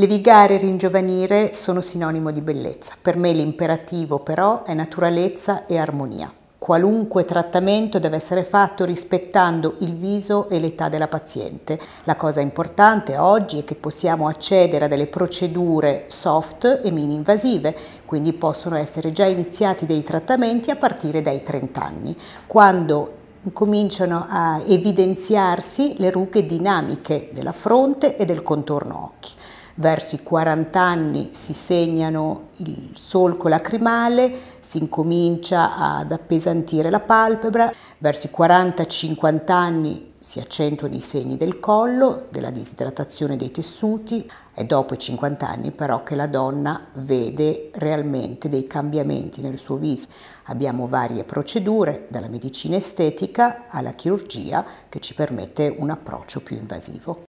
Levigare e ringiovanire sono sinonimo di bellezza. Per me l'imperativo però è naturalezza e armonia. Qualunque trattamento deve essere fatto rispettando il viso e l'età della paziente. La cosa importante oggi è che possiamo accedere a delle procedure soft e mini-invasive, quindi possono essere già iniziati dei trattamenti a partire dai 30 anni. Quando cominciano a evidenziarsi le rughe dinamiche della fronte e del contorno occhi verso i 40 anni si segnano il solco lacrimale, si incomincia ad appesantire la palpebra, verso i 40-50 anni si accentuano i segni del collo, della disidratazione dei tessuti, è dopo i 50 anni però che la donna vede realmente dei cambiamenti nel suo viso. Abbiamo varie procedure, dalla medicina estetica alla chirurgia, che ci permette un approccio più invasivo.